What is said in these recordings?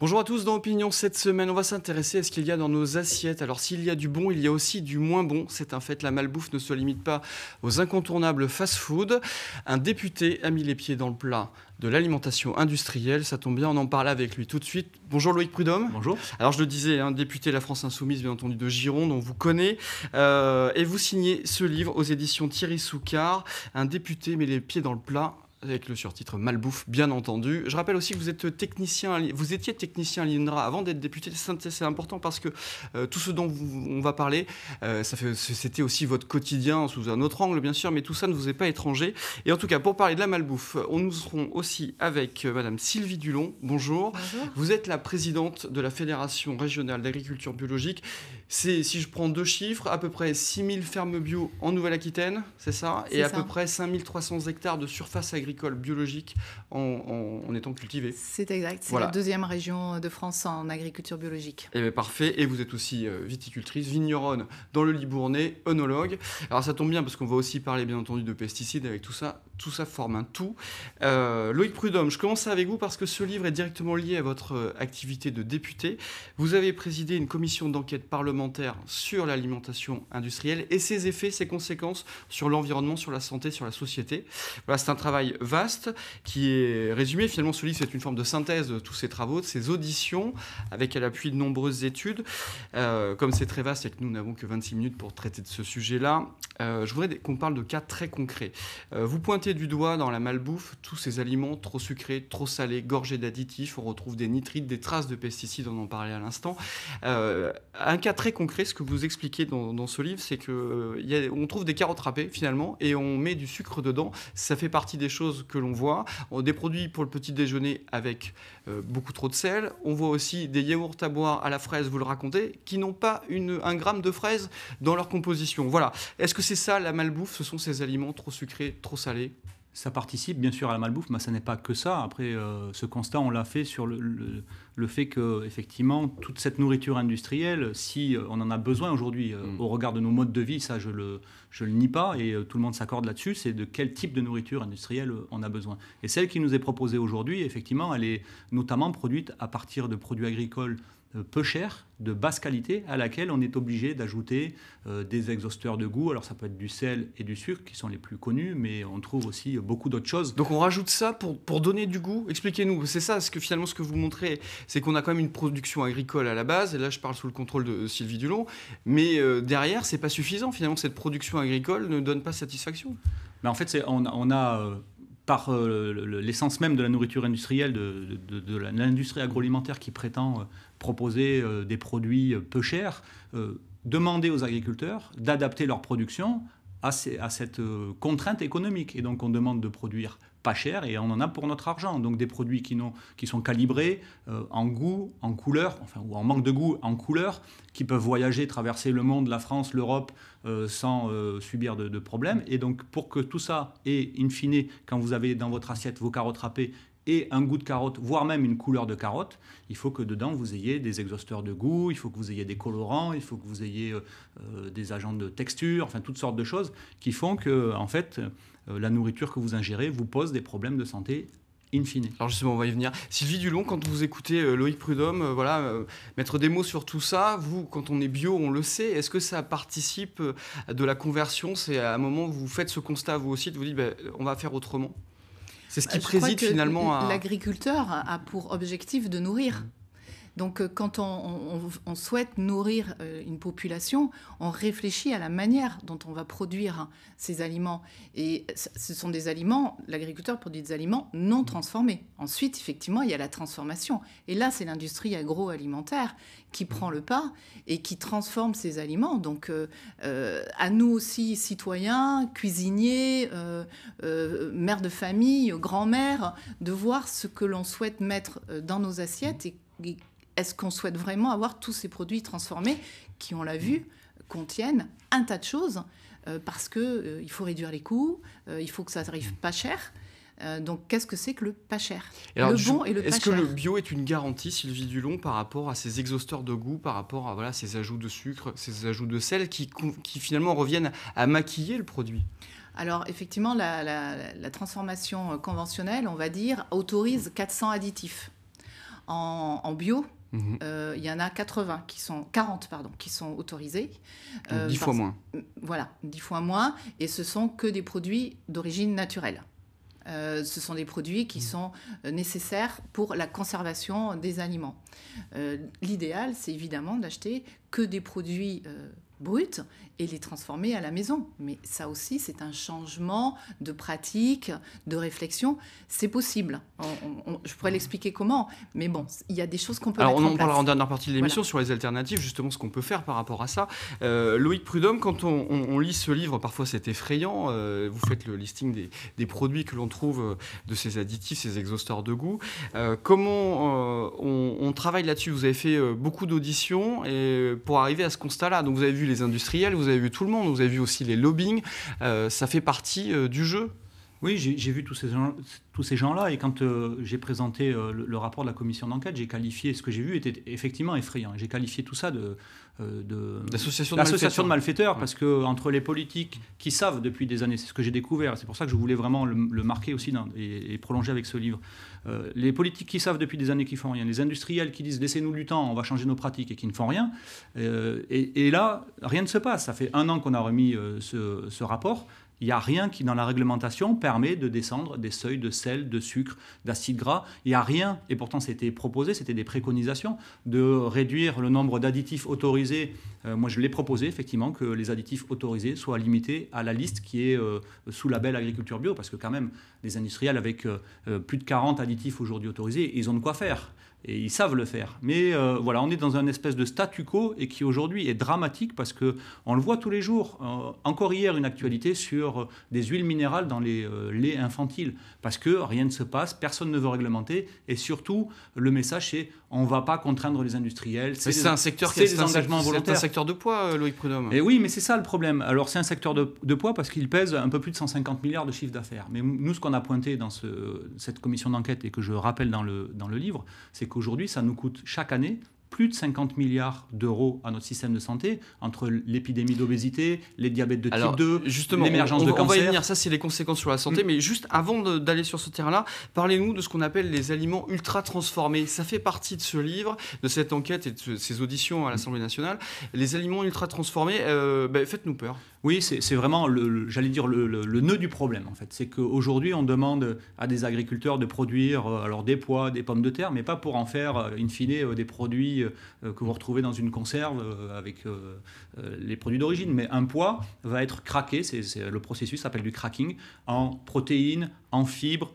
Bonjour à tous dans Opinion cette semaine. On va s'intéresser à ce qu'il y a dans nos assiettes. Alors s'il y a du bon, il y a aussi du moins bon. C'est un fait. La malbouffe ne se limite pas aux incontournables fast-food. Un député a mis les pieds dans le plat de l'alimentation industrielle. Ça tombe bien, on en parle avec lui tout de suite. Bonjour Loïc Prudhomme. Bonjour. Alors je le disais, hein, député de la France Insoumise, bien entendu, de Gironde, on vous connaît. Euh, et vous signez ce livre aux éditions Thierry Soucard. Un député met les pieds dans le plat avec le surtitre Malbouffe, bien entendu. Je rappelle aussi que vous êtes technicien, vous étiez technicien à l'INRA avant d'être député. C'est important parce que euh, tout ce dont on va parler, euh, c'était aussi votre quotidien sous un autre angle, bien sûr, mais tout ça ne vous est pas étranger. Et en tout cas, pour parler de la Malbouffe, on nous seront aussi avec euh, Madame Sylvie Dulon. Bonjour. Vous êtes la présidente de la Fédération régionale d'agriculture biologique. C'est, si je prends deux chiffres, à peu près 6000 fermes bio en Nouvelle-Aquitaine, c'est ça Et à peu près 5300 hectares de surface agricole biologique en, étant cultivé. C'est exact, c'est la deuxième région de France en agriculture biologique. Et eh parfait, et vous êtes aussi euh, viticultrice, vigneronne dans le Libournais, œnologue. Alors ça tombe bien parce qu'on va aussi parler bien entendu de pesticides avec tout ça tout ça forme un tout. Euh, Loïc Prudhomme, je commence avec vous parce que ce livre est directement lié à votre euh, activité de député. Vous avez présidé une commission d'enquête parlementaire sur l'alimentation industrielle et ses effets, ses conséquences sur l'environnement, sur la santé, sur la société. Voilà, c'est un travail vaste qui est résumé. Finalement, ce livre, c'est une forme de synthèse de tous ces travaux, de ces auditions, avec à l'appui de nombreuses études. Euh, comme c'est très vaste et que nous n'avons que 26 minutes pour traiter de ce sujet-là, je voudrais qu'on parle de cas très concrets. vous pointez du doigt dans la malbouffe tous ces aliments trop sucrés, trop salés, gorgés d'additifs. On retrouve des nitrites, des traces de pesticides, on en parlait à l'instant. Euh, un cas très concret, ce que vous expliquez dans, ce livre, c'est qu'on euh, trouve des carottes râpées finalement et on met du sucre dedans. Ça fait partie des choses que l'on voit. Des produits pour le petit déjeuner avec euh, beaucoup trop de sel. On voit aussi des yaourts à boire à la fraise, vous le racontez, qui n'ont pas une, un gramme de fraise dans leur composition. Voilà. Est-ce que c'est ça la malbouffe Ce sont ces aliments trop sucrés, trop salés ça participe bien sûr à la malbouffe, mais ça n'est pas que ça. Après, euh, ce constat, on l'a fait sur le, fait que, effectivement, toute cette nourriture industrielle, si euh, on en a besoin aujourd'hui, euh, mm. au regard de nos modes de vie, ça, je le, le nie pas, et tout le monde s'accorde là-dessus, c'est de quel type de nourriture industrielle on a besoin. Et celle qui nous est proposée aujourd'hui, effectivement, elle est notamment produite à partir de produits agricoles euh, peu cher, de basse qualité, à laquelle on est obligé d'ajouter euh, des exhausteurs de goût. Alors ça peut être du sel et du sucre, qui sont les plus connus, mais on trouve aussi beaucoup d'autres choses. Donc on rajoute ça pour, pour donner du goût Expliquez-nous, c'est ça, ce que finalement ce que vous montrez, c'est qu'on a quand même une production agricole à la base, et là je parle sous le contrôle de Sylvie Dulon, mais euh, derrière, c'est pas suffisant, finalement cette production agricole ne donne pas satisfaction. Mais ben, en fait, on, on a par l'essence même de la nourriture industrielle, de l'industrie agroalimentaire qui prétend proposer euh, des produits euh, peu chers, euh, demander aux agriculteurs d'adapter leur production à, cette contrainte économique. Et donc on demande de produire pas cher et on en a pour notre argent. Donc des produits qui, sont calibrés en goût, en couleur, enfin, ou en manque de goût, en couleur, qui peuvent voyager, traverser le monde, la France, l'Europe, sans subir de, de problèmes. Et donc pour que tout ça ait, in fine, quand vous avez dans votre assiette vos carottes râpées et un goût de carotte, voire même une couleur de carotte, il faut que dedans vous ayez des exhausteurs de goût, il faut que vous ayez des colorants, il faut que vous ayez euh, euh, des agents de texture, enfin toutes sortes de choses qui font que en fait euh, la nourriture que vous ingérez vous pose des problèmes de santé infinis. Alors justement, on va y venir. Sylvie Dulon, quand vous écoutez Loïc Prudhomme, voilà, mettre des mots sur tout ça, vous, quand on est bio, on le sait, est-ce que ça participe de la conversion C'est à un moment où vous faites ce constat, vous aussi, de vous dire, ben, on va faire autrement c'est ce bah, qui préside finalement à. L'agriculteur a pour objectif de nourrir. Donc euh, quand on, souhaite nourrir euh, une population, on réfléchit à la manière dont on va produire hein, ces aliments. Et ce sont des aliments, l'agriculteur produit des aliments non mmh. transformés. Ensuite, effectivement, il y a la transformation. Et là, c'est l'industrie agroalimentaire qui mmh. prend le pas et qui transforme ces aliments. Donc euh, à nous aussi, citoyens, cuisiniers, mères de famille, grand-mères, de voir ce que l'on souhaite mettre dans nos assiettes mmh. et est-ce qu'on souhaite vraiment avoir tous ces produits transformés qui, on l'a vu, contiennent un tas de choses euh, parce que euh, il faut réduire les coûts, euh, il faut que ça arrive pas cher. donc, qu'est-ce que c'est que le pas cher Le bon et le pas cher. Est-ce que le bio est une garantie, Sylvie Dulon, par rapport à ces exhausteurs de goût, par rapport à voilà, ces ajouts de sucre, ces ajouts de sel qui, qui finalement reviennent à maquiller le produit alors effectivement, la, transformation conventionnelle, on va dire, autorise 400 additifs. En, en bio, Mhm. Euh, il y en a 80 qui sont 40 pardon qui sont autorisés. 10 euh, fois moins. Voilà, 10 fois moins et ce sont que des produits d'origine naturelle. Euh, ce sont des produits qui mhm. sont nécessaires pour la conservation des aliments. L'idéal, c'est évidemment d'acheter que des produits brut et les transformer à la maison. Mais ça aussi, c'est un changement de pratique, de réflexion. C'est possible. je pourrais l'expliquer comment, mais bon, il y a des choses qu'on peut Alors, on en, en parlera en dernière partie de l'émission sur les alternatives, justement ce qu'on peut faire par rapport à ça. Euh, Loïc Prudhomme, quand on, lit ce livre, parfois c'est effrayant. Euh, vous faites le listing des, produits que l'on trouve euh, de ces additifs, ces exhausteurs de goût. comment on, travaille là-dessus Vous avez fait beaucoup d'auditions et pour arriver à ce constat-là. Donc vous avez vu les industriels, vous avez vu tout le monde, vous avez vu aussi les lobbying. Euh, ça fait partie euh, du jeu oui, j'ai vu tous ces gens, tous ces gens-là, et quand euh, j'ai présenté euh, le, rapport de la commission d'enquête, j'ai qualifié ce que j'ai vu était effectivement effrayant. J'ai qualifié tout ça de d'association euh, de, de, malfaiteurs, parce que entre les politiques qui savent depuis des années, c'est ce que j'ai découvert, c'est pour ça que je voulais vraiment le, marquer aussi et, prolonger avec ce livre. les politiques qui savent depuis des années qu'ils font rien, les industriels qui disent laissez-nous du temps, on va changer nos pratiques et qui ne font rien. et, là, rien ne se passe. Ça fait un an qu'on a remis ce, ce rapport. Il n'y a rien qui, dans la réglementation, permet de descendre des seuils de sel, de sucre, d'acide gras. Il n'y a rien, et pourtant c'était proposé, c'était des préconisations, de réduire le nombre d'additifs autorisés. Euh, moi, je l'ai proposé, effectivement, que les additifs autorisés soient limités à la liste qui est euh, sous label agriculture bio, parce que quand même, les industriels avec euh, plus de 40 additifs aujourd'hui autorisés, ils ont de quoi faire et ils savent le faire. Mais euh, voilà, on est dans un espèce de statu quo et qui aujourd'hui est dramatique parce que on le voit tous les jours. Euh, encore hier, une actualité sur euh, des huiles minérales dans les laits infantiles parce que rien ne se passe, personne ne veut réglementer et surtout le message c'est on ne va pas contraindre les industriels. C'est un secteur qui est engagements un secteur de poids, euh, Loïc Prudhomme. Et oui, mais c'est ça le problème. Alors c'est un secteur de, poids parce qu'il pèse un peu plus de 150 milliards de chiffre d'affaires. Mais nous, ce qu'on a pointé dans cette commission d'enquête et que je rappelle dans le livre, c'est qu'aujourd'hui, ça nous coûte chaque année plus de 50 milliards d'euros à notre système de santé, entre l'épidémie d'obésité, les diabètes de type 2, l'émergence de cancer. On va y venir, ça c'est les conséquences sur la santé, mm. mais juste avant d'aller sur ce terrain-là, parlez-nous de ce qu'on appelle les aliments ultra transformés. Ça fait partie de ce livre, de cette enquête et de ces auditions à l'Assemblée nationale. Les aliments ultra transformés, euh, ben, faites-nous peur. Oui, c'est vraiment, le, j'allais dire, le, nœud du problème, en fait. C'est qu'aujourd'hui, on demande à des agriculteurs de produire euh, alors des pois, des pommes de terre, mais pas pour en faire, euh, in fine, des produits euh, que vous retrouvez dans une conserve euh, avec euh, les produits d'origine. Mais un poids va être craqué, c'est, le processus s'appelle du cracking, en protéines, en fibres,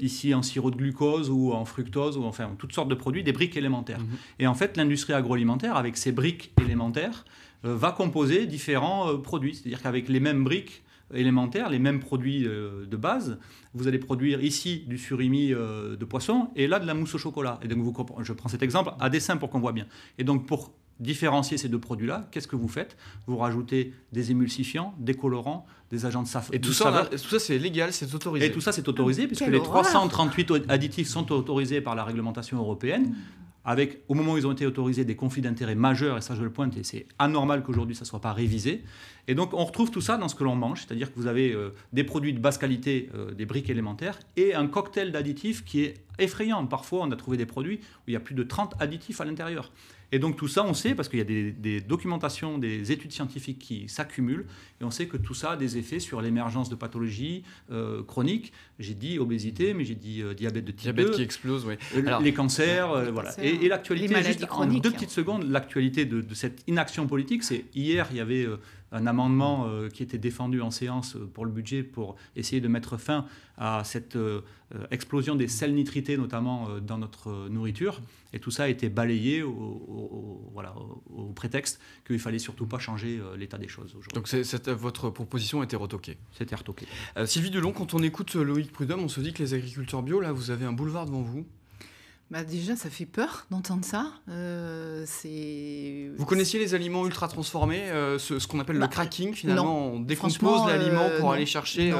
ici en sirop de glucose ou en fructose, ou enfin toutes sortes de produits, des briques élémentaires. Mhm. Et en fait, l'industrie agroalimentaire, avec ces briques élémentaires, va composer différents produits. C'est-à-dire qu'avec les mêmes briques, élémentaires, les mêmes produits euh, de base. Vous allez produire ici du surimi euh, de poisson et là de la mousse au chocolat. Et donc vous, je prends cet exemple à dessin pour qu'on voit bien. Et donc pour différencier ces deux produits-là, qu'est-ce que vous faites Vous rajoutez des émulsifiants, des colorants, des agents de saveur. Et tout ça, tout ça c'est légal, c'est autorisé. Et tout ça c'est autorisé puisque les 338 additifs sont autorisés par la réglementation européenne. Mmh avec, au moment où ils ont été autorisés, des conflits d'intérêts majeurs, et ça je le pointe, et c'est anormal qu'aujourd'hui ça ne soit pas révisé. Et donc on retrouve tout ça dans ce que l'on mange, c'est-à-dire que vous avez euh, des produits de basse qualité, euh, des briques élémentaires, et un cocktail d'additifs qui est effrayant. Parfois on a trouvé des produits où il y a plus de 30 additifs à l'intérieur. Et donc tout ça, on sait, parce qu'il y a des, documentations, des études scientifiques qui s'accumulent, et on sait que tout ça a des effets sur l'émergence de pathologies euh, chroniques. J'ai dit obésité, mais j'ai dit euh, diabète de type diabète qui explose, oui. Euh, les cancers, voilà. Et, l'actualité, juste en deux petites secondes, l'actualité de, de, cette inaction politique, c'est hier, il y avait un amendement euh, qui était défendu en séance euh, pour le budget pour essayer de mettre fin à cette euh, explosion des sels nitrités, notamment dans notre nourriture. Et tout ça a été balayé au, voilà, au prétexte qu'il ne fallait surtout pas changer l'état des choses aujourd'hui. Donc votre proposition a été retoquée C'était retoqué. Sylvie Delon, quand on écoute Loïc Prudhomme, on se dit que les agriculteurs bio, là, vous avez un boulevard devant vous bah, déjà, ça fait peur d'entendre ça. Euh, c'est. Vous connaissiez les aliments ultra transformés, euh, ce, qu'on appelle le bah, cracking finalement. On décompose euh, l'aliment pour aller chercher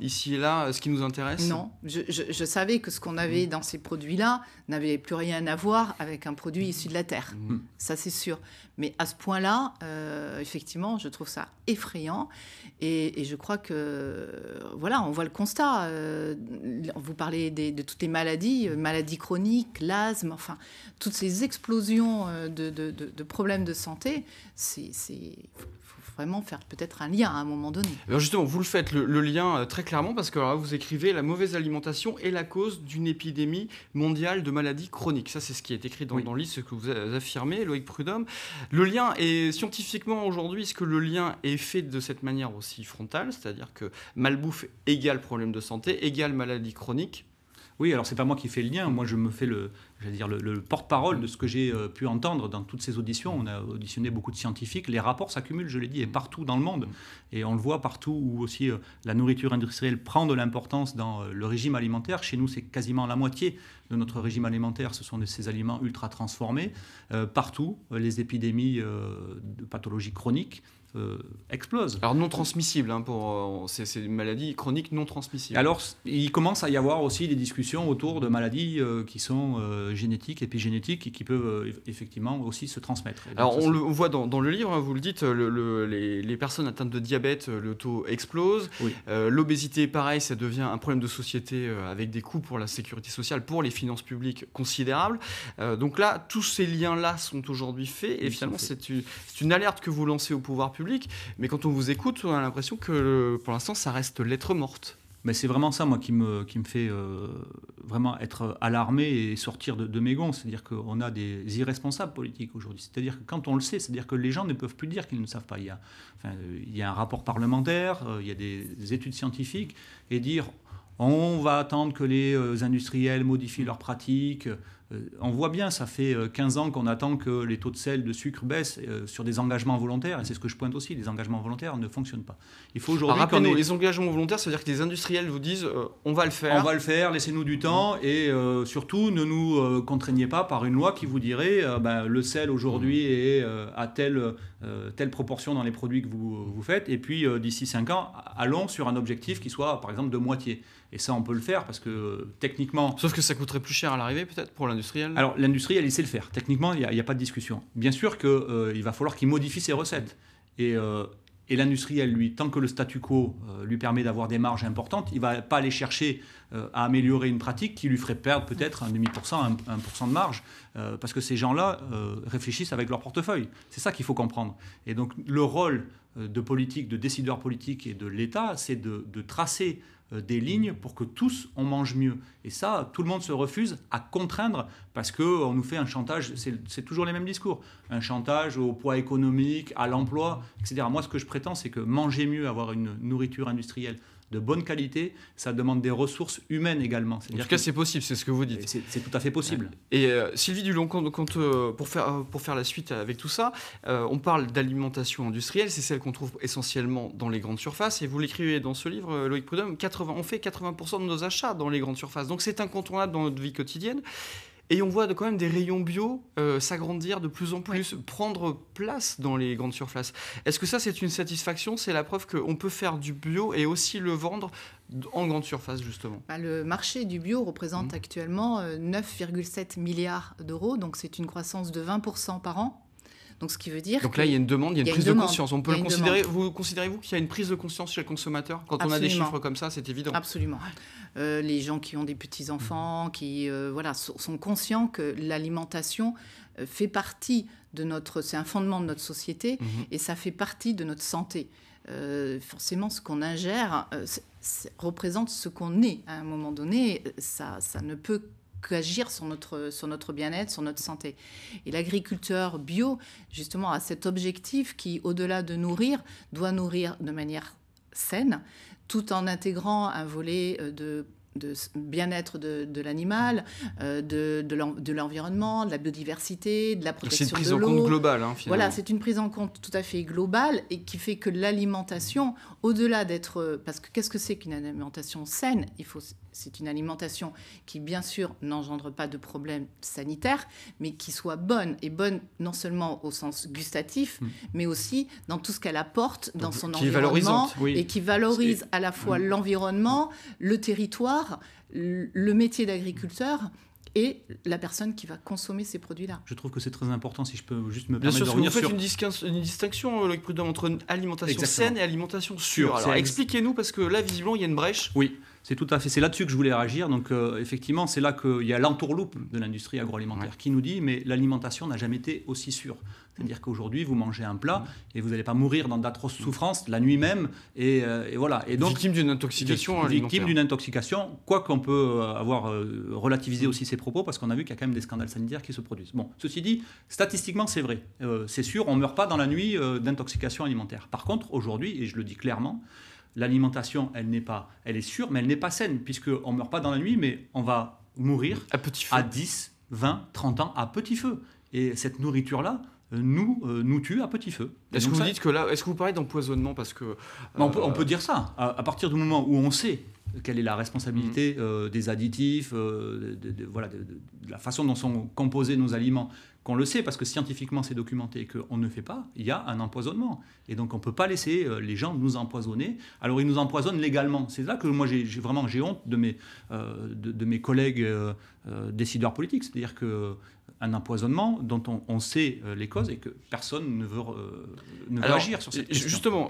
ici et là ce qui nous intéresse. Non, je, savais que ce qu'on avait mm. dans ces produits-là n'avait plus rien à voir avec un produit issu de la terre. Mm. Ça, c'est sûr. Mais à ce point-là, euh, effectivement, je trouve ça effrayant. Et, je crois que, voilà, on voit le constat. Euh, vous parlez de toutes les maladies, euh, maladies chroniques, l'asthme, enfin, toutes ces explosions de, problèmes de santé. c'est vraiment faire peut-être un lien à un moment donné. Eh justement, vous le faites, le, lien euh, très clairement, parce que vous écrivez La mauvaise alimentation est la cause d'une épidémie mondiale de maladies chroniques. Ça, c'est ce qui est écrit dans, dans le ce que vous affirmez, Loïc Prudhomme. Le lien est scientifiquement aujourd'hui, est-ce que le lien est fait de cette manière aussi frontale, c'est-à-dire que malbouffe égale problème de santé, égale maladie chronique oui, alors c'est pas moi qui fais le lien. Moi, je me fais le, porte-parole de ce que j'ai euh, pu entendre dans toutes ces auditions. On a auditionné beaucoup de scientifiques. Les rapports s'accumulent, je l'ai dit, et mm. partout dans le monde. Mm. Et on le voit partout où aussi euh, la nourriture industrielle prend de l'importance dans euh, le régime alimentaire. Chez nous, c'est quasiment la moitié de notre régime alimentaire. Ce sont de ces aliments ultra transformés. partout, les épidémies de pathologies chroniques euh, explose. Alors non transmissible, hein, pour, euh, c'est, une maladie chronique non transmissible. Alors il commence à y avoir aussi des discussions autour de maladies euh, qui sont génétiques, épigénétiques et qui peuvent effectivement aussi se transmettre. Alors on le voit dans, le livre, hein, vous le dites, les, personnes atteintes de diabète, le taux explose. l'obésité, pareil, ça devient un problème de société avec des coûts pour la sécurité sociale, pour les finances publiques considérables. donc là, tous ces liens-là sont aujourd'hui faits et finalement c'est une alerte que vous lancez au pouvoir public mais quand on vous écoute, on a l'impression que pour l'instant, ça reste lettre morte. Mais c'est vraiment ça, moi, qui me, qui me fait euh, vraiment être alarmé et sortir de, de mes gonds. C'est-à-dire qu'on a des irresponsables politiques aujourd'hui. C'est-à-dire que quand on le sait, c'est-à-dire que les gens ne peuvent plus dire qu'ils ne savent pas. Il y a, enfin, il y a un rapport parlementaire, euh, il y a des études scientifiques, et dire on va attendre que les euh, industriels modifient leurs pratiques. Euh, on voit bien, ça fait 15 euh, ans qu'on attend que les taux de sel, de sucre baissent euh, sur des engagements volontaires, et c'est ce que je pointe aussi, les engagements volontaires ne fonctionnent pas. Il faut aujourd'hui... les engagements volontaires, cest veut dire que les industriels vous disent on va le faire. On va le faire, laissez-nous du temps, mmh. et surtout ne nous contraignez pas par une loi qui vous dirait ben, le sel aujourd'hui mmh. est à telle, telle proportion dans les produits que vous, vous faites, et puis d'ici 5 ans, allons sur un objectif qui soit par exemple de moitié. Et ça, on peut le faire parce que techniquement. Sauf que ça coûterait plus cher à l'arrivée, peut-être, pour l'industriel Alors, l'industriel, il sait le faire. Techniquement, il n'y a, pas de discussion. Bien sûr qu'il euh, il va falloir qu'il modifie ses recettes. Et, euh, l'industriel, lui, tant que le statu quo euh, lui permet d'avoir des marges importantes, il ne va pas aller chercher à améliorer une pratique qui lui ferait perdre peut-être un demi pourcent un pourcent de marge, parce que ces gens-là réfléchissent avec leur portefeuille. C'est ça qu'il faut comprendre. Et donc, le rôle de politique, de décideur politique et de l'État, c'est de, de tracer euh, des lignes pour que tous on mange mieux. Et ça, tout le monde se refuse à contraindre parce qu'on nous fait un chantage, c'est toujours les mêmes discours, un chantage au poids économique, à l'emploi, etc. Moi, ce que je prétends, c'est que manger mieux, avoir une nourriture industrielle de bonne qualité, ça demande des ressources humaines également. En tout cas, c'est possible, c'est ce que vous dites. C'est tout à fait possible. Et euh, Sylvie Dulon, euh, euh, pour, faire, la suite avec tout ça, on parle d'alimentation industrielle, c'est celle qu'on trouve essentiellement dans les grandes surfaces, et vous l'écrivez dans ce livre, Loïc Prudhomme, 80, on fait 80% de nos achats dans les grandes surfaces, donc c'est incontournable dans notre vie quotidienne. Et on voit quand même des rayons bio euh, s'agrandir de plus en plus, prendre place dans les grandes surfaces. Est-ce que ça, c'est une satisfaction C'est la preuve qu'on peut faire du bio et aussi le vendre en grande surface, justement bah, Le marché du bio représente mmh. actuellement 9,7 euh, milliards d'euros, donc c'est une croissance de 20% par an donc, là, il y a une demande, il y a une prise de conscience. On peut le considérer. Vous considérez-vous qu'il y a une prise de conscience chez les consommateurs quand on a des chiffres comme ça C'est évident. Absolument. Euh, les gens qui ont des petits enfants, qui euh, voilà, sont conscients que l'alimentation euh, fait partie de notre, c'est un fondement de notre société mhm. et ça fait partie de notre santé. forcément, ce qu'on ingère représente ce qu'on est à un moment donné. Ça, ça ne peut qu'agir sur notre, sur notre bien-être, sur notre santé. Et l'agriculteur bio, justement, a cet objectif qui, au-delà de nourrir, doit nourrir de manière saine, tout en intégrant un volet euh, de bien-être de, l'animal, euh, de, l'environnement, de, la biodiversité, de la protection de l'eau. C'est une prise en compte globale. Hein, voilà, c'est une prise en compte tout à fait globale et qui fait que l'alimentation, au-delà d'être... Parce que qu'est-ce que c'est qu'une alimentation saine Il faut c'est une alimentation qui, bien sûr, n'engendre pas de problèmes sanitaires, mais qui soit bonne, et bonne non seulement au sens gustatif, hmm. mais aussi dans tout ce qu'elle apporte dans son environnement, et qui valorise à la fois hmm. l'environnement, le territoire, le métier d'agriculteur et la personne qui va consommer ces produits-là. Je trouve que c'est très important, si je peux juste me permettre Bien vous faites Une, distinction, euh, Loïc Prudent, entre alimentation saine et alimentation sûre. Alors, expliquez-nous, parce que là, visiblement, il y a une brèche. Oui. C'est tout à fait. C'est là-dessus que je voulais réagir. Donc, euh, effectivement, c'est là qu'il y a l'entourloupe de l'industrie agroalimentaire qui nous dit mais l'alimentation n'a jamais été aussi sûre. C'est-à-dire qu'aujourd'hui, vous mangez un plat et vous n'allez pas mourir dans d'atroces souffrances la nuit même. Euh, et, voilà. Et donc, victime d'une intoxication. Victime d'une intoxication, quoi qu'on peut euh, avoir relativisé aussi ces propos, parce qu'on a vu qu'il y a quand même des scandales sanitaires qui se produisent. Bon, ceci dit, statistiquement, c'est vrai. c'est sûr, on ne meurt pas dans la nuit d'intoxication alimentaire. Par contre, aujourd'hui, et je le dis clairement, l'alimentation, elle n'est pas, elle est sûre, mais elle n'est pas saine, puisqu'on ne meurt pas dans la nuit, mais on va mourir à, petit feu. à 10, 20, 30 ans à petit feu. Et cette nourriture-là, euh, nous, euh, nous tue à petit feu. Est-ce que vous dites que là, est-ce que vous parlez d'empoisonnement parce que euh, on, peut, dire ça. à, partir du moment où on sait quelle est la responsabilité mm. euh, des additifs, euh, de, voilà, la façon dont sont composés nos aliments, qu'on le sait parce que scientifiquement c'est documenté qu'on ne fait pas, il y a un empoisonnement. Et donc on ne peut pas laisser euh, les gens nous empoisonner. Alors ils nous empoisonnent légalement. C'est là que moi j'ai vraiment j'ai honte de mes, de, mes collègues décideurs politiques. C'est-à-dire que un empoisonnement dont on, sait euh, les causes et que personne ne veut, euh, agir sur cette euh, question. Justement,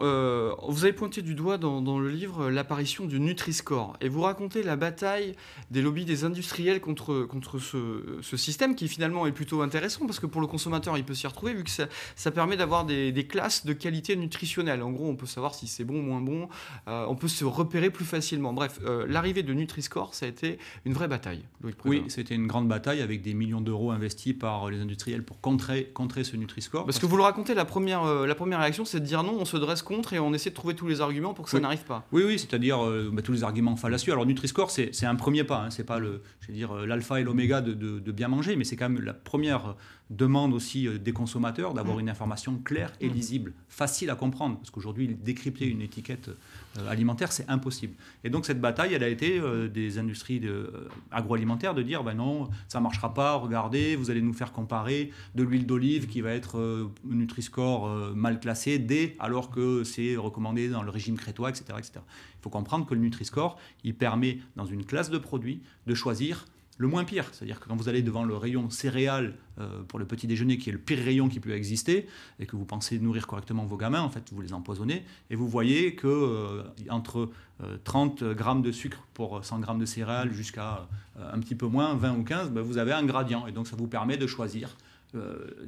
vous avez pointé du doigt dans, le livre l'apparition du Nutri-Score et vous racontez la bataille des lobbies des industriels contre, contre ce, système qui finalement est plutôt intéressant parce que pour le consommateur, il peut s'y retrouver vu que ça, permet d'avoir des, classes de qualité nutritionnelle. En gros, on peut savoir si c'est bon ou moins bon, on peut se repérer plus facilement. Bref, l'arrivée de Nutri-Score, ça a été une vraie bataille. oui, c'était une grande bataille avec des millions d'euros investis par les industriels pour contrer, contrer ce Nutri-Score. Parce, que, vous le racontez, la première, euh, la première réaction, c'est de dire non, on se dresse contre et on essaie de trouver tous les arguments pour que ça n'arrive pas. Oui, oui, c'est-à-dire euh, bah, tous les arguments fallacieux. Alors Nutri-Score, c'est un premier pas, hein. c'est pas le, je dire euh, l'alpha et l'oméga de, de, bien manger, mais c'est quand même la première demande aussi des consommateurs d'avoir mmh. une information claire et mmh. lisible, facile à comprendre, parce qu'aujourd'hui, décrypter une étiquette euh, alimentaire, c'est impossible. Et donc cette bataille, elle a été euh, des industries euh, agroalimentaires de dire, ben non, ça ne marchera pas, regardez, vous allez nous faire comparer de l'huile d'olive qui va être Nutri-Score mal classée dès alors que c'est recommandé dans le régime crétois, etc. etc. Il faut comprendre que le Nutri-Score, il permet dans une classe de produits de choisir le moins pire. C'est-à-dire que quand vous allez devant le rayon céréales euh, pour le petit déjeuner, qui est le pire rayon qui peut exister, et que vous pensez nourrir correctement vos gamins, en fait, vous les empoisonnez, et vous voyez que euh, entre 30 euh, grammes de sucre pour 100 grammes de céréales jusqu'à un petit peu moins, 20 ou 15, ben vous avez un gradient. Et donc ça vous permet de choisir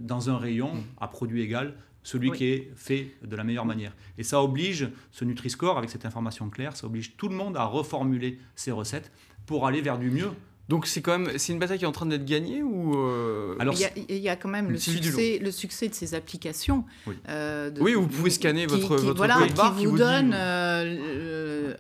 dans un rayon à produit égal celui qui est fait de la meilleure manière. Et ça oblige ce Nutri-Score, avec cette information claire, ça oblige tout le monde à reformuler ses recettes pour aller vers du mieux. Donc c'est quand même c'est une bataille qui est en train d'être gagnée ou euh, alors il y, a, quand même le succès, le succès de ces applications. Oui, euh, vous pouvez scanner votre, voilà, qui vous, donne euh,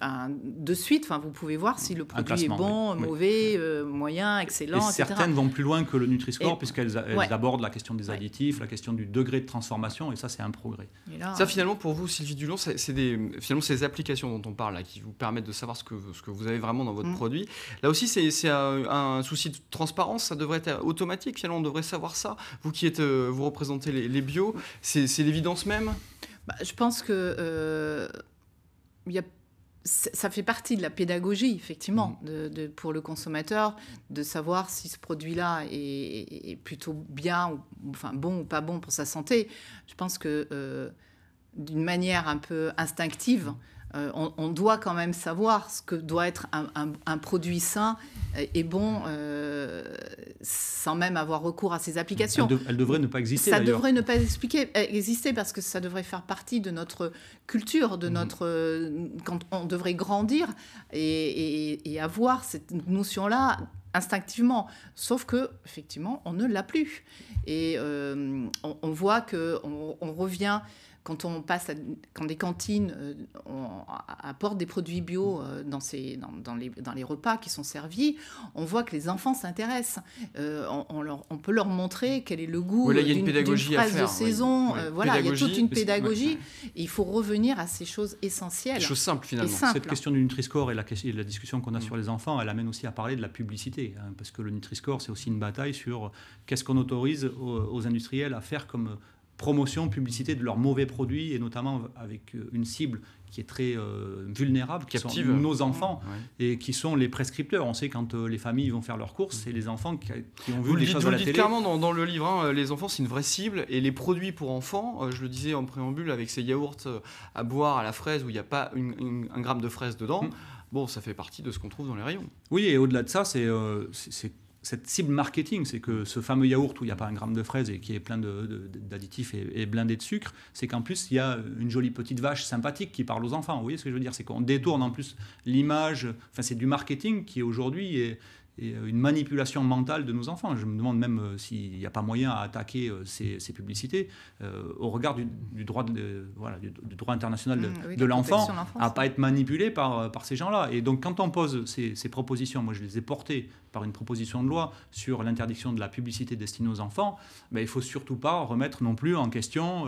de suite. Enfin, vous pouvez voir si le produit est bon, mauvais, moyen, excellent. Et certaines vont plus loin que le Nutri-Score puisqu'elles abordent la question des additifs, la question du degré de transformation et ça c'est un progrès. ça hein. finalement pour vous Sylvie Dulon, c'est des finalement ces applications dont on parle là, qui vous permettent de savoir ce que ce que vous avez vraiment dans votre mmh. produit. Là aussi c'est c'est un souci de transparence, ça devrait être automatique, Sinon, on devrait savoir ça. Vous qui êtes, euh, vous représentez les, bio, c'est l'évidence même bah, Je pense que euh, ça fait partie de la pédagogie, effectivement, mm-hmm. pour le consommateur, de savoir si ce produit-là est, plutôt bien, enfin bon ou pas bon pour sa santé. Je pense que euh, d'une manière un peu instinctive, mm-hmm. Euh, on, doit quand même savoir ce que doit être un, produit sain et bon, euh, sans même avoir recours à ces applications. Elle, devrait ne pas exister. Ça devrait ne pas euh, exister parce que ça devrait faire partie de notre culture, de mhm. notre quand on devrait grandir et, avoir cette notion-là instinctivement. Sauf que, effectivement, on ne l'a plus. Et on, voit que on revient quand on passe, quand des cantines euh, on apportent des produits bio mm. euh, dans, ces, dans, dans, les, repas qui sont servis, on voit que les enfants s'intéressent. Euh, on, peut leur montrer mm. quel est le goût d'une phrase de saison. voilà, il y a toute une pédagogie. il faut revenir à ces choses essentielles. Des choses simples finalement. Cette question du Nutri-Score et la, la discussion qu'on a mm. sur les enfants, elle amène aussi à parler de la publicité, hein, parce que le Nutri-Score c'est aussi une bataille sur qu'est-ce qu'on autorise aux industriels à faire comme promotion, publicité de leurs mauvais produits, et notamment avec euh, une cible qui est très euh, vulnérable, qui Captive. nos enfants, et qui sont les prescripteurs. On sait quand euh, les familles vont faire leurs courses, c'est mm-hmm. les enfants qui, ont vu les choses à la télé. clairement dans, le livre, hein, les enfants, c'est une vraie cible, et les produits pour enfants, je le disais en préambule, avec ces yaourts à boire à la fraise où il n'y a pas un gramme de fraise dedans, mm. bon, ça fait partie de ce qu'on trouve dans les rayons. Oui, et au-delà de ça, c'est cette cible marketing, c'est que ce fameux yaourt où il n'y a pas un gramme de fraise et qui est plein d'additifs et, et, blindé de sucre, c'est qu'en plus, il y a une jolie petite vache sympathique qui parle aux enfants. Vous voyez ce que je veux dire C'est qu'on détourne en plus l'image, enfin c'est du marketing qui aujourd'hui est, euh, une manipulation mentale de nos enfants. Je me demande même euh, s'il n'y a pas moyen à attaquer euh, ces, publicités au regard du, droit, de, du, droit international de, mmh, l'enfant à pas être manipulé par, par ces gens-là. Et donc quand on pose ces, propositions, moi je les ai portées par une proposition de loi sur l'interdiction de la publicité destinée aux enfants, mais ben, ne il faut surtout pas remettre non plus en question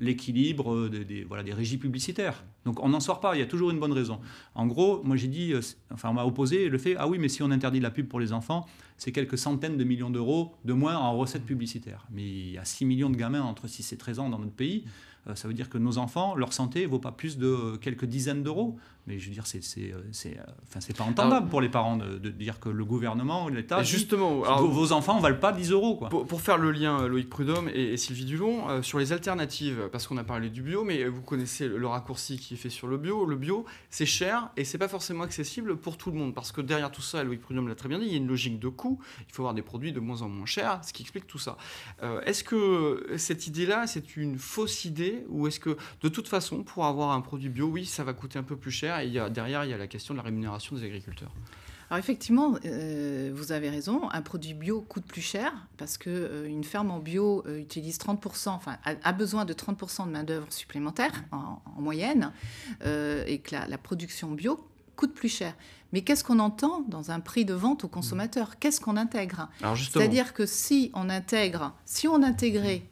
l'équilibre des, des régies publicitaires. Donc on n'en sort pas, il y a toujours une bonne raison. En gros, moi j'ai dit, enfin on m'a opposé le fait, ah oui, mais si on interdit la pub pour les enfants, c'est quelques centaines de millions d'euros de moins en recettes publicitaires. Mais il y a 6 millions de gamins entre 6 et 13 ans dans notre pays. Euh, ça veut dire que nos enfants, leur santé ne vaut pas plus de quelques dizaines d'euros. Mais je veux dire, c'est euh, euh, enfin, pas entendable pour les parents de, dire que le gouvernement ou l'État. Justement, vos enfants ne valent pas 10 euros. Quoi. Pour, faire le lien, Loïc Prudhomme et, Sylvie Dulon, sur les alternatives, parce qu'on a parlé du bio, mais vous connaissez le, raccourci qui est fait sur le bio. Le bio, c'est cher et c'est pas forcément accessible pour tout le monde. Parce que derrière tout ça, Loïc Prudhomme l'a très bien dit, il y a une logique de coût il faut avoir des produits de moins en moins chers, ce qui explique tout ça. Euh, est-ce que cette idée-là, c'est une fausse idée ou est-ce que de toute façon, pour avoir un produit bio, oui, ça va coûter un peu plus cher et il derrière, il y a la question de la rémunération des agriculteurs alors effectivement, euh, vous avez raison, un produit bio coûte plus cher parce que euh, une ferme en bio utilise 30%, enfin a, besoin de 30% de main d'œuvre supplémentaire en, moyenne, et que la, production bio coûte plus cher. Mais qu'est-ce qu'on entend dans un prix de vente au consommateur mm. Qu'est-ce qu'on intègre C'est-à-dire que si on intègre, si on intégrait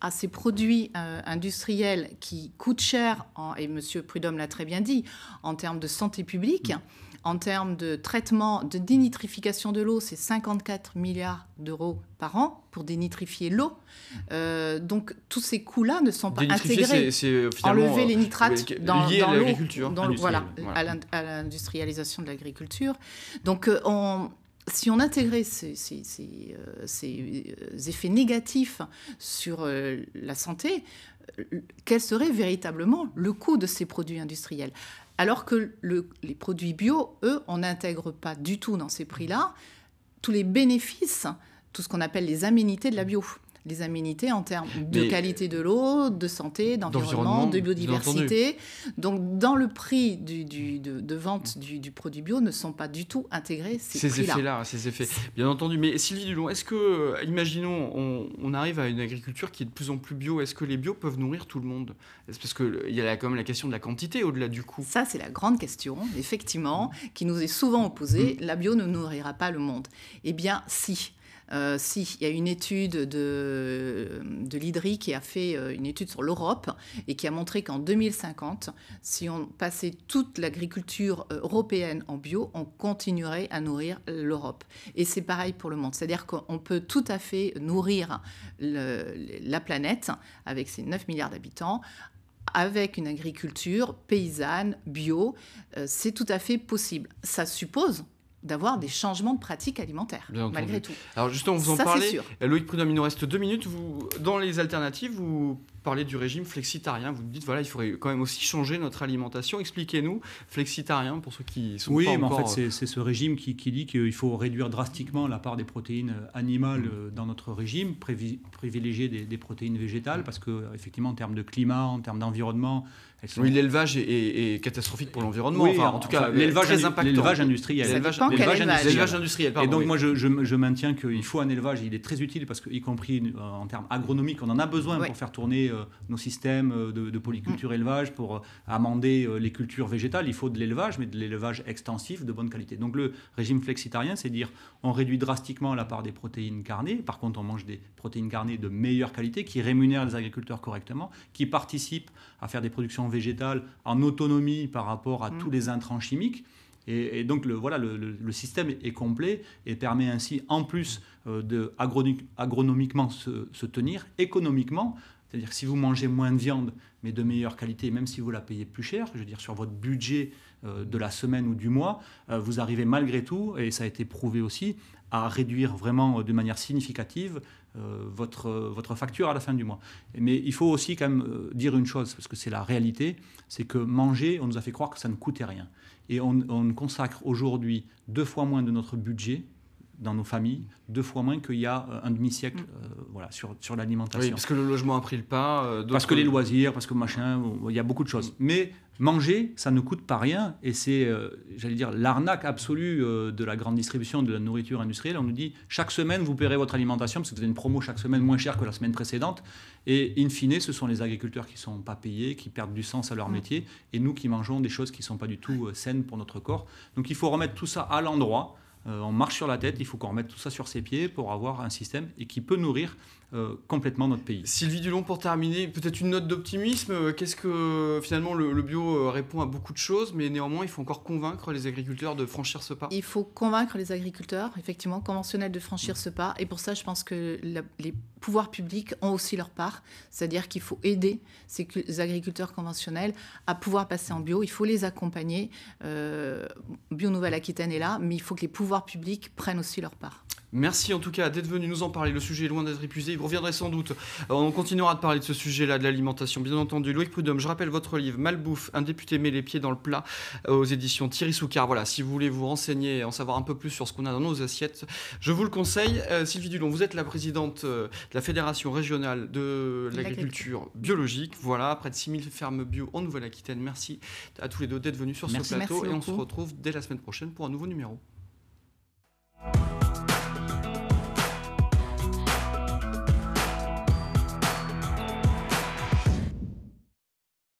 à ces produits euh, industriels qui coûtent cher, et M. Prudhomme l'a très bien dit, en termes de santé publique, mm. En termes de traitement, de dénitrification de l'eau, c'est 54 milliards d'euros par an pour dénitrifier l'eau. Mmh. Euh, donc tous ces coûts-là ne sont pas intégrés. C'est euh, enlever les euh, nitrates dans, voilà, à l'industrialisation de l'agriculture. Donc si on intégrait ces, effets négatifs sur la santé, quel serait véritablement le coût de ces produits industriels alors que les produits bio, eux, on n'intègre pas du tout dans ces prix-là tous les bénéfices, tout ce qu'on appelle les aménités de la bio les aménités en termes de qualité de l'eau, de santé, d'environnement, de biodiversité. Donc, dans le prix de, vente du, produit bio, ne sont pas du tout intégrés ces, ces effets-là. Ces effets, bien entendu. Mais Sylvie Dulon, est-ce que, imaginons, on, on, arrive à une agriculture qui est de plus en plus bio, est-ce que les bio peuvent nourrir tout le monde Parce qu'il y a quand même la question de la quantité au-delà du coût. Ça, c'est la grande question, effectivement, qui nous est souvent opposée. Mmh. La bio ne nourrira pas le monde. Eh bien, si. Euh, si, il y a une étude de, de qui a fait euh, une étude sur l'Europe et qui a montré qu'en 2050, si on passait toute l'agriculture euh, européenne en bio, on continuerait à nourrir l'Europe. Et c'est pareil pour le monde. C'est-à-dire qu'on peut tout à fait nourrir la planète avec ses 9 milliards d'habitants avec une agriculture paysanne, bio, c'est tout à fait possible. Ça suppose d'avoir des changements de pratiques alimentaires, malgré tout. Alors justement, vous en Ça, parlez. Loïc Prudhomme, il nous reste deux minutes. Vous, dans les alternatives, vous parler du régime flexitarien. Vous me dites, voilà, il faudrait quand même aussi changer notre alimentation. Expliquez-nous, flexitarien, pour ceux qui sont oui, mais en fait, c'est ce régime qui, dit qu'il faut réduire drastiquement la part des protéines animales mm. euh, dans notre régime, privilégier des, protéines végétales, mm. parce que effectivement, en termes de climat, en termes d'environnement, Oui, l'élevage est, catastrophique pour l'environnement. en tout cas, euh, l'élevage L'élevage industriel. L'élevage industriel. et donc, moi, je, maintiens qu'il faut un élevage. Il est très utile parce que, y compris euh, en termes agronomiques, on en a besoin pour faire tourner euh, nos systèmes euh, de, polyculture élevage pour euh, amender les cultures végétales. Il faut de l'élevage, mais de l'élevage extensif de bonne qualité. Donc le régime flexitarien, c'est dire on réduit drastiquement la part des protéines carnées. Par contre, on mange des protéines carnées de meilleure qualité qui rémunèrent les agriculteurs correctement, qui participent à faire des productions végétales en autonomie par rapport à mm. tous les intrants chimiques. Et, donc le, voilà, le, système est complet et permet ainsi, en plus d'agronomiquement de agronomiquement se, tenir, économiquement, c'est-à-dire que si vous mangez moins de viande, mais de meilleure qualité, même si vous la payez plus cher, je veux dire sur votre budget euh, de la semaine ou du mois, euh, vous arrivez malgré tout, et ça a été prouvé aussi, à réduire vraiment euh, de manière significative votre, votre facture à la fin du mois. Mais il faut aussi quand même dire une chose, parce que c'est la réalité, c'est que manger, on nous a fait croire que ça ne coûtait rien. Et on consacre aujourd'hui deux fois moins de notre budget dans nos familles, deux fois moins qu'il y a euh, un demi-siècle mm. euh, voilà, sur, sur l'alimentation. Oui, parce que le logement a pris le pas. Euh, parce que les loisirs, parce que machin, il y a beaucoup de choses. Mm. Mais manger, ça ne coûte pas rien. Et c'est, j'allais dire, l'arnaque absolue de la grande distribution de la nourriture industrielle. On nous dit, chaque semaine, vous paierez votre alimentation, parce que vous avez une promo chaque semaine moins chère que la semaine précédente. Et in fine, ce sont les agriculteurs qui ne sont pas payés, qui perdent du sens à leur mm. métier, et nous qui mangeons des choses qui ne sont pas du tout saines pour notre corps. Donc il faut remettre tout ça à l'endroit. Euh, on marche sur la tête, il faut qu'on remette tout ça sur ses pieds pour avoir un système et qui peut nourrir euh, complètement notre pays. Sylvie Dulon, pour terminer, peut-être une note d'optimisme. Euh, qu'est-ce que euh, finalement le, bio répond à beaucoup de choses, mais néanmoins il faut encore convaincre les agriculteurs de franchir ce pas. Il faut convaincre les agriculteurs, effectivement, conventionnels, de franchir ce pas. Et pour ça, je pense que les pouvoirs publics ont aussi leur part, c'est-à-dire qu'il faut aider ces agriculteurs conventionnels à pouvoir passer en bio. Il faut les accompagner. bio Nouvelle-Aquitaine est là, mais il faut que les pouvoirs publics prennent aussi leur part. Merci en tout cas d'être venu nous en parler. Le sujet est loin d'être épuisé vous reviendrez sans doute. Euh, on continuera de parler de ce sujet-là, de l'alimentation, bien entendu. Loïc Prudhomme, je rappelle votre livre Malbouffe, un député met les pieds dans le plat euh, aux éditions Thierry Soucard. Voilà, si vous voulez vous renseigner et en savoir un peu plus sur ce qu'on a dans nos assiettes, je vous le conseille. Euh, Sylvie Dulon, vous êtes la présidente de la Fédération régionale de l'agriculture biologique. Voilà, près de 6000 fermes bio en Nouvelle-Aquitaine. Merci à tous les deux d'être venus sur ce plateau et on se retrouve dès la semaine prochaine pour un nouveau numéro.